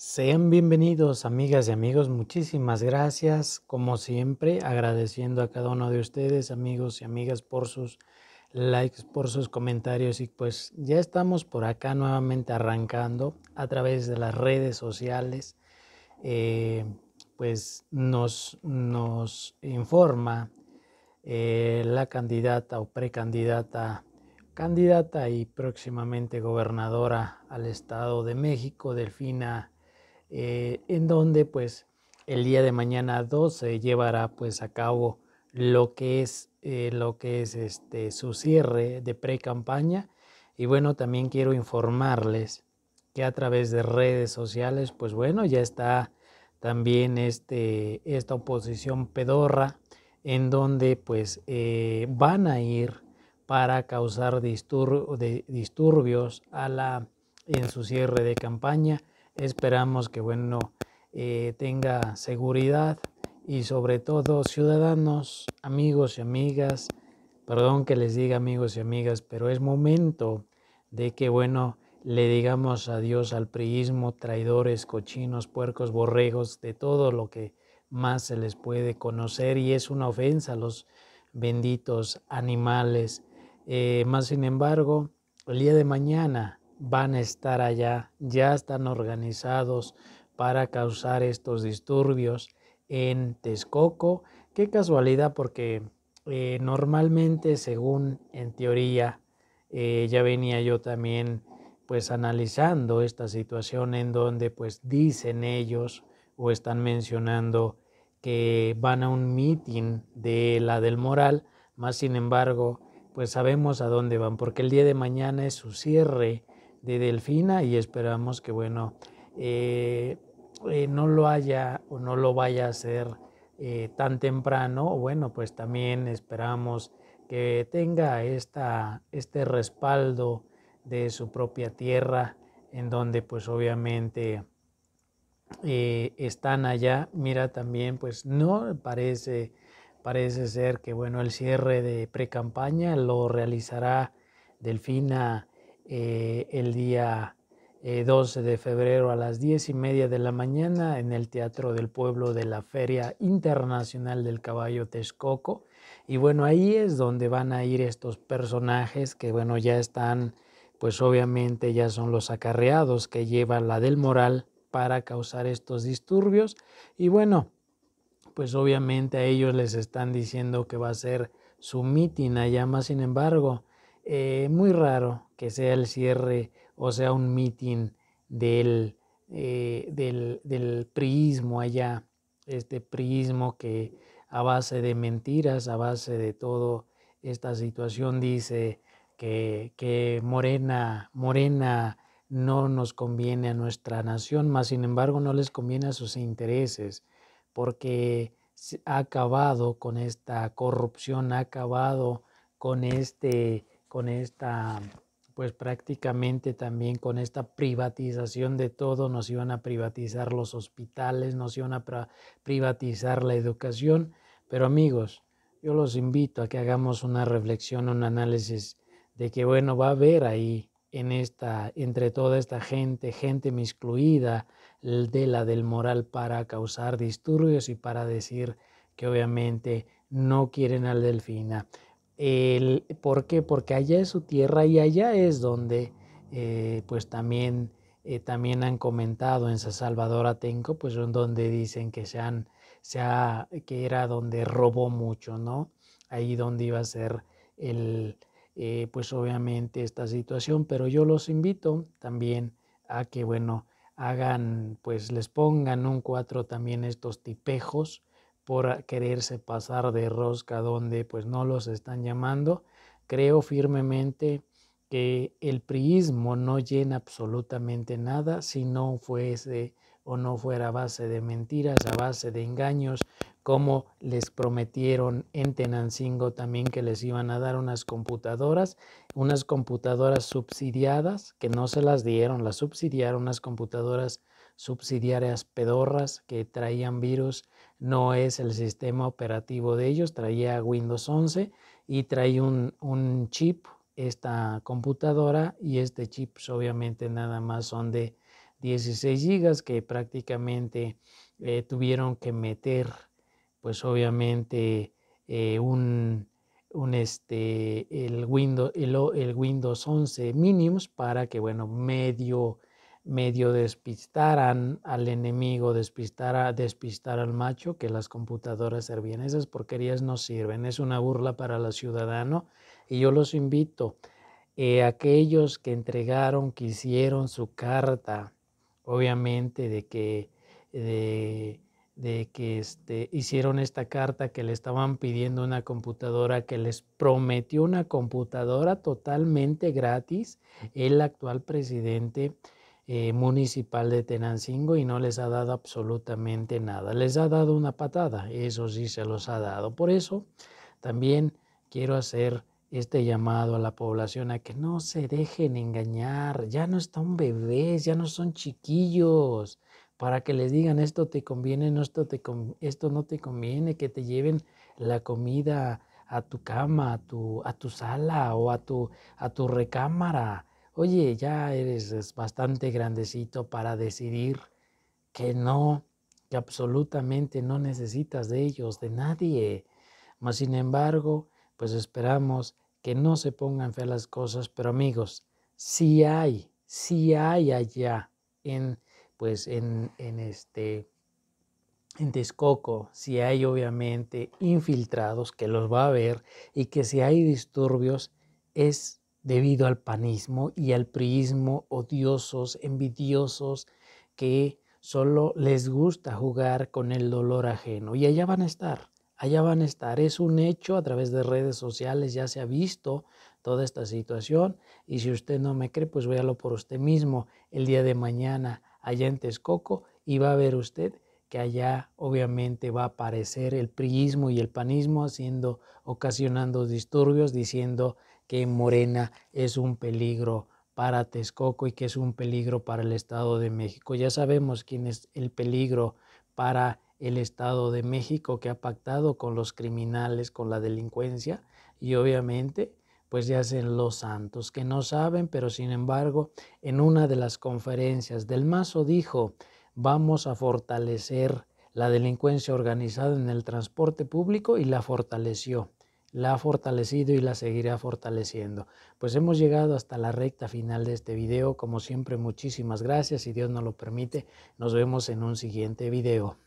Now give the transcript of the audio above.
Sean bienvenidos amigas y amigos, muchísimas gracias, como siempre, agradeciendo a cada uno de ustedes, amigos y amigas, por sus likes, por sus comentarios y pues ya estamos por acá nuevamente arrancando a través de las redes sociales. Eh, pues nos, nos informa eh, la candidata o precandidata, candidata y próximamente gobernadora al Estado de México, Delfina eh, en donde pues el día de mañana 12 llevará pues a cabo lo que es, eh, lo que es este, su cierre de pre-campaña. Y bueno, también quiero informarles que a través de redes sociales, pues bueno, ya está también este, esta oposición pedorra en donde pues eh, van a ir para causar disturbios a la, en su cierre de campaña Esperamos que, bueno, eh, tenga seguridad y sobre todo ciudadanos, amigos y amigas, perdón que les diga amigos y amigas, pero es momento de que, bueno, le digamos adiós al priismo, traidores, cochinos, puercos, borregos, de todo lo que más se les puede conocer y es una ofensa a los benditos animales. Eh, más sin embargo, el día de mañana van a estar allá, ya están organizados para causar estos disturbios en Texcoco. Qué casualidad porque eh, normalmente según en teoría eh, ya venía yo también pues analizando esta situación en donde pues dicen ellos o están mencionando que van a un meeting de la del moral, más sin embargo pues sabemos a dónde van porque el día de mañana es su cierre de Delfina y esperamos que, bueno, eh, eh, no lo haya o no lo vaya a hacer eh, tan temprano. Bueno, pues también esperamos que tenga esta, este respaldo de su propia tierra, en donde pues obviamente están allá. Mira también, pues no parece, parece ser que bueno, el cierre de pre-campaña lo realizará Delfina eh, el día 12 eh, de febrero a las 10 y media de la mañana en el Teatro del Pueblo de la Feria Internacional del Caballo Texcoco. Y bueno, ahí es donde van a ir estos personajes que bueno, ya están, pues obviamente ya son los acarreados que llevan la del moral para causar estos disturbios. Y bueno, pues obviamente a ellos les están diciendo que va a ser su mitin allá, más sin embargo, eh, muy raro que sea el cierre o sea un meeting del, eh, del, del priismo allá, este priismo que a base de mentiras, a base de todo esta situación dice que, Morena, Morena no nos conviene a nuestra nación, más sin embargo no les conviene a sus intereses, porque ha acabado con esta corrupción, ha acabado con este con esta, pues prácticamente también con esta privatización de todo, nos iban a privatizar los hospitales, nos iban a privatizar la educación. Pero amigos, yo los invito a que hagamos una reflexión, un análisis de que, bueno, va a haber ahí en esta, entre toda esta gente, gente miscluida de la del moral para causar disturbios y para decir que obviamente no quieren al Delfina. El, ¿Por qué? Porque allá es su tierra y allá es donde eh, pues también, eh, también han comentado en San Salvador Atenco, pues donde dicen que, sean que era donde robó mucho, ¿no? Ahí donde iba a ser el, eh, pues obviamente esta situación, pero yo los invito también a que, bueno, hagan, pues les pongan un cuatro también estos tipejos por quererse pasar de rosca donde pues no los están llamando. Creo firmemente que el priismo no llena absolutamente nada si no fuese o no fuera a base de mentiras, a base de engaños, como les prometieron en Tenancingo también que les iban a dar unas computadoras, unas computadoras subsidiadas, que no se las dieron, las subsidiaron, unas computadoras subsidiarias pedorras que traían virus, no es el sistema operativo de ellos, traía Windows 11 y traía un, chip, esta computadora y este chip pues, obviamente nada más son de 16 gigas que prácticamente eh, tuvieron que meter pues obviamente eh, un, un, este el Windows el, el Windows 11 mínimos para que bueno medio medio despistaran al enemigo, despistar, a, despistar al macho, que las computadoras servían. Esas porquerías no sirven, es una burla para el ciudadano y yo los invito, eh, aquellos que entregaron, que hicieron su carta, obviamente de que, de, que este, hicieron esta carta que le estaban pidiendo una computadora, que les prometió una computadora totalmente gratis el actual presidente eh, municipal de Tenancingo y no les ha dado absolutamente nada. Les ha dado una patada, eso sí se los ha dado. Por eso también quiero hacer este llamado a la población a que no se dejen engañar, ya no están bebés, ya no son chiquillos, para que les digan esto te conviene, esto, te, esto no te conviene, que te lleven la comida a tu cama, a tu, a tu sala o a tu, a tu recámara oye, ya eres bastante grandecito para decidir que no, que absolutamente no necesitas de ellos, de nadie. Mas, sin embargo, pues esperamos que no se pongan feas las cosas, pero amigos, si hay, si hay allá en, pues en, en este, en Texcoco, si hay obviamente infiltrados que los va a ver y que si hay disturbios es debido al panismo y al priismo odiosos, envidiosos, que solo les gusta jugar con el dolor ajeno. Y allá van a estar, allá van a estar. Es un hecho, a través de redes sociales ya se ha visto toda esta situación. Y si usted no me cree, pues véalo por usted mismo el día de mañana allá en Texcoco y va a ver usted que allá obviamente va a aparecer el priismo y el panismo haciendo, ocasionando disturbios, diciendo que Morena es un peligro para Texcoco y que es un peligro para el Estado de México. Ya sabemos quién es el peligro para el Estado de México que ha pactado con los criminales, con la delincuencia y obviamente pues ya hacen los santos que no saben, pero sin embargo en una de las conferencias del Mazo dijo vamos a fortalecer la delincuencia organizada en el transporte público y la fortaleció, la ha fortalecido y la seguirá fortaleciendo. Pues hemos llegado hasta la recta final de este video. Como siempre, muchísimas gracias. Si Dios nos lo permite, nos vemos en un siguiente video.